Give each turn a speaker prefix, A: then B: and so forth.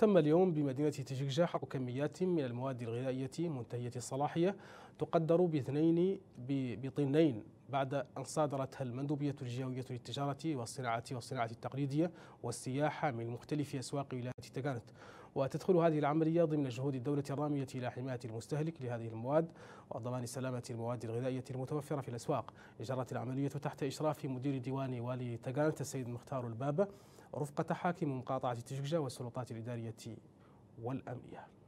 A: تم اليوم بمدينة تشججة حق كميات من المواد الغذائية منتهية الصلاحية تقدر بطنين بعد أن صادرتها المندوبية الجوية للتجارة والصناعة والصناعة التقليدية والسياحة من مختلف أسواق ولاية تقانت وتدخل هذه العملية ضمن جهود الدولة الرامية إلى حماية المستهلك لهذه المواد وضمان سلامة المواد الغذائية المتوفرة في الأسواق جرت العملية تحت إشراف مدير ديوان والي تقانت السيد مختار البابا رفقة حاكم مقاطعة تشججة والسلطات الإدارية والأمنية